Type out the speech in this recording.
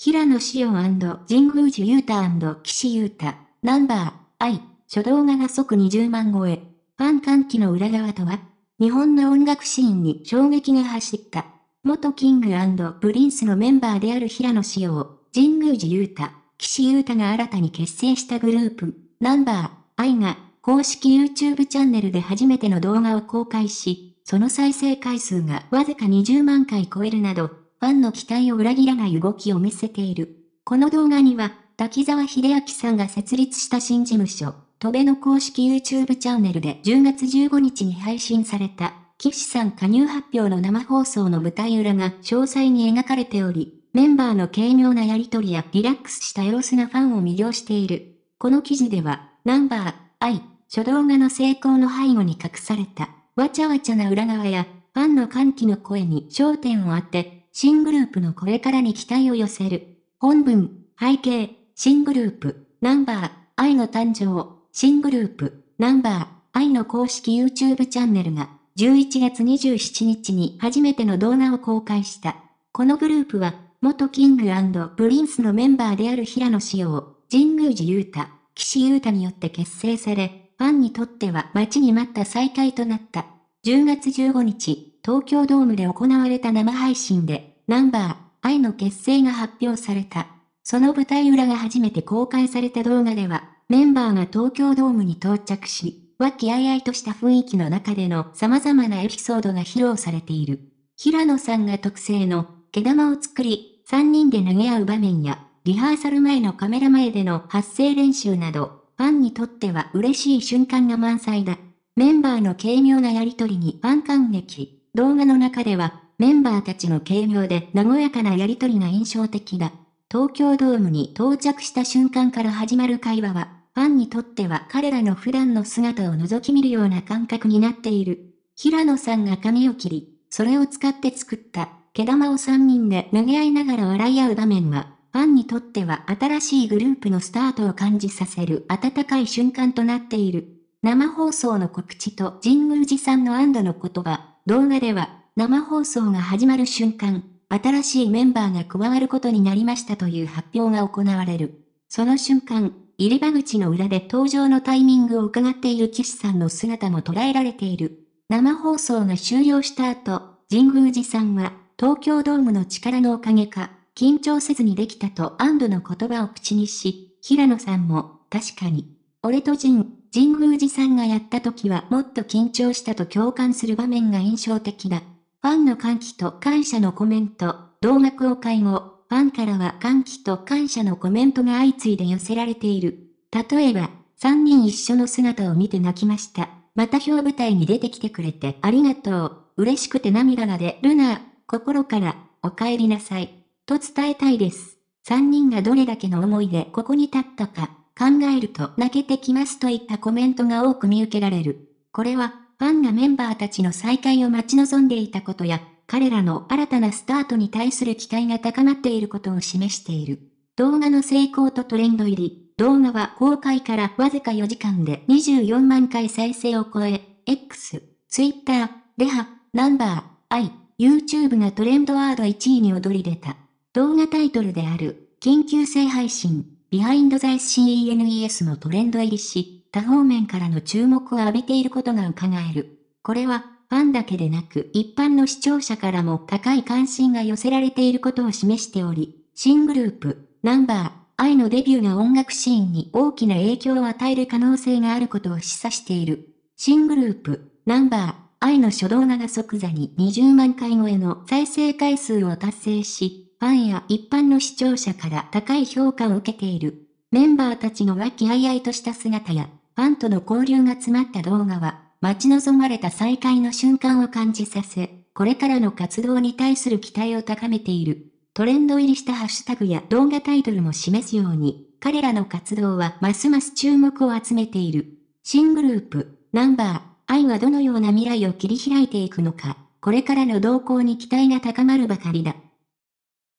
平野紫耀神宮寺優太岸優太、ナンバー、I、初動画が即20万超え。ファン歓喜の裏側とは日本の音楽シーンに衝撃が走った。元キングプリンスのメンバーである平野紫耀、神宮寺優太、岸優太が新たに結成したグループ、ナンバー、I が、公式 YouTube チャンネルで初めての動画を公開し、その再生回数がわずか20万回超えるなど、ファンの期待を裏切らない動きを見せている。この動画には、滝沢秀明さんが設立した新事務所、戸部の公式 YouTube チャンネルで10月15日に配信された、岸さん加入発表の生放送の舞台裏が詳細に描かれており、メンバーの軽妙なやりとりやリラックスしたエロスなファンを魅了している。この記事では、ナンバー、イ、初動画の成功の背後に隠された、わちゃわちゃな裏側や、ファンの歓喜の声に焦点を当て、新グループのこれからに期待を寄せる。本文、背景、新グループ、ナンバー、愛の誕生、新グループ、ナンバー、愛の公式 YouTube チャンネルが、11月27日に初めての動画を公開した。このグループは、元キングプリンスのメンバーである平野紫耀、神宮寺勇太、岸優太によって結成され、ファンにとっては待ちに待った再会となった。10月15日、東京ドームで行われた生配信で、ナンバー、愛の結成が発表された。その舞台裏が初めて公開された動画では、メンバーが東京ドームに到着し、和気あいあいとした雰囲気の中での様々なエピソードが披露されている。平野さんが特製の毛玉を作り、3人で投げ合う場面や、リハーサル前のカメラ前での発声練習など、ファンにとっては嬉しい瞬間が満載だ。メンバーの軽妙なやりとりにファン感激。動画の中では、メンバーたちの軽妙で和やかなやりとりが印象的だ。東京ドームに到着した瞬間から始まる会話は、ファンにとっては彼らの普段の姿を覗き見るような感覚になっている。平野さんが髪を切り、それを使って作った毛玉を3人で投げ合いながら笑い合う場面は、ファンにとっては新しいグループのスタートを感じさせる温かい瞬間となっている。生放送の告知と神宮寺さんの安堵の言葉、動画では、生放送が始まる瞬間、新しいメンバーが加わることになりましたという発表が行われる。その瞬間、入り場口の裏で登場のタイミングを伺っている岸さんの姿も捉えられている。生放送が終了した後、神宮寺さんは、東京ドームの力のおかげか、緊張せずにできたと安堵の言葉を口にし、平野さんも、確かに、俺とジ神宮寺さんがやった時はもっと緊張したと共感する場面が印象的だ。ファンの歓喜と感謝のコメント、動画公開後、ファンからは歓喜と感謝のコメントが相次いで寄せられている。例えば、3人一緒の姿を見て泣きました。また表舞台に出てきてくれてありがとう。嬉しくて涙が出るな。心から、お帰りなさい。と伝えたいです。3人がどれだけの思いでここに立ったか。考えると泣けてきますといったコメントが多く見受けられる。これは、ファンがメンバーたちの再会を待ち望んでいたことや、彼らの新たなスタートに対する期待が高まっていることを示している。動画の成功とトレンド入り。動画は公開からわずか4時間で24万回再生を超え、X、Twitter、レハ、ナンバー、I、YouTube がトレンドワード1位に躍り出た。動画タイトルである、緊急性配信。ビハインドザス c e n e s のトレンド入りし、多方面からの注目を浴びていることが伺える。これは、ファンだけでなく一般の視聴者からも高い関心が寄せられていることを示しており、新グループ、ナンバー、愛のデビューが音楽シーンに大きな影響を与える可能性があることを示唆している。新グループ、ナンバー、愛の初動画が即座に20万回超えの再生回数を達成し、ファンや一般の視聴者から高い評価を受けている。メンバーたちの和気あいあいとした姿や、ファンとの交流が詰まった動画は、待ち望まれた再会の瞬間を感じさせ、これからの活動に対する期待を高めている。トレンド入りしたハッシュタグや動画タイトルも示すように、彼らの活動はますます注目を集めている。新グループ、ナンバー、愛はどのような未来を切り開いていくのか、これからの動向に期待が高まるばかりだ。